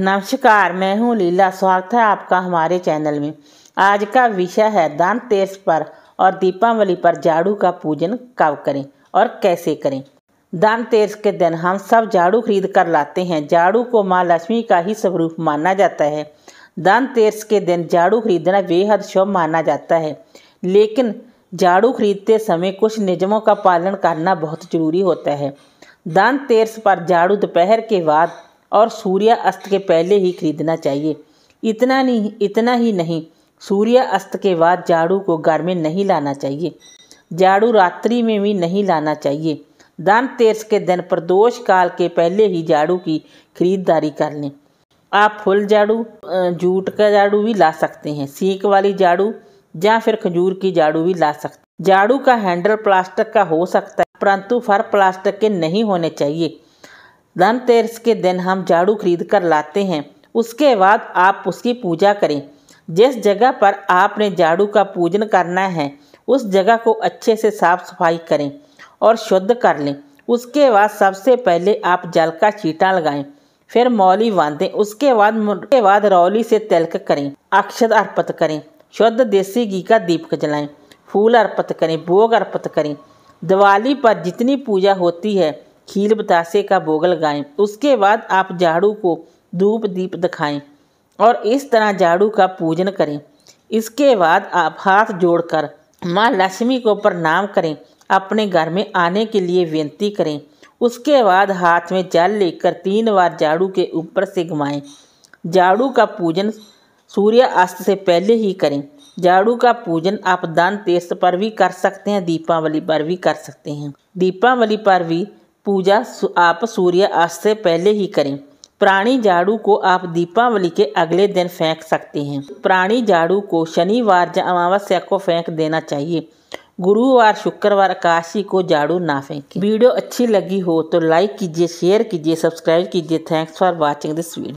नमस्कार मैं हूं लीला स्वागत है आपका हमारे चैनल में आज का विषय है तेज पर और दीपावली पर झाड़ू का पूजन कब करें और कैसे करें तेज के दिन हम सब झाड़ू खरीद कर लाते हैं झाड़ू को माँ लक्ष्मी का ही स्वरूप माना जाता है तेज के दिन झाड़ू खरीदना बेहद शुभ माना जाता है लेकिन झाड़ू खरीदते समय कुछ निजमों का पालन करना बहुत जरूरी होता है तेज पर झाड़ू दोपहर के बाद और सूर्यास्त के पहले ही खरीदना चाहिए इतना नहीं इतना ही नहीं सूर्यास्त के बाद झाड़ू को घर में नहीं लाना चाहिए झाड़ू रात्रि में भी नहीं लाना चाहिए धनतेरस के दिन प्रदोष काल के पहले ही झाड़ू की खरीदारी कर लें आप फुल झाड़ू जूट का झाड़ू भी ला सकते हैं सीख वाली झाड़ू या फिर खजूर की झाड़ू भी ला सकते झाड़ू का हैंडल प्लास्टिक का हो सकता है परंतु फर प्लास्टिक के नहीं होने चाहिए धनतेरस के दिन हम झाड़ू खरीद कर लाते हैं उसके बाद आप उसकी पूजा करें जिस जगह पर आपने झाड़ू का पूजन करना है उस जगह को अच्छे से साफ सफाई करें और शुद्ध कर लें उसके बाद सबसे पहले आप जल का चीटा लगाएं फिर मौली बांधें उसके बाद के बाद रौली से तिलक करें अक्षत अर्पित करें शुद्ध देसी घी का दीपक जलाएं फूल अर्पित करें भोग अर्पित करें दिवाली पर जितनी पूजा होती है खीर बतासे का बोगल गाएं उसके बाद आप झाड़ू को धूप दीप दिखाएं और इस तरह झाड़ू का पूजन करें इसके बाद आप हाथ जोड़कर माँ लक्ष्मी को प्रणाम करें अपने घर में आने के लिए विनती करें उसके बाद हाथ में जल लेकर तीन बार झाड़ू के ऊपर से घुमाएं झाड़ू का पूजन अस्त से पहले ही करें झाड़ू का पूजन आप दान तेज पर भी कर सकते हैं दीपावली पर भी कर सकते हैं दीपावली पर भी पूजा आप अस्त से पहले ही करें प्राणी झाड़ू को आप दीपावली के अगले दिन फेंक सकते हैं प्राणी झाड़ू को शनिवार या अमावस्या को फेंक देना चाहिए गुरुवार शुक्रवार काशी को झाड़ू ना फेंकें वीडियो अच्छी लगी हो तो लाइक कीजिए शेयर कीजिए सब्सक्राइब कीजिए thanks for watching this video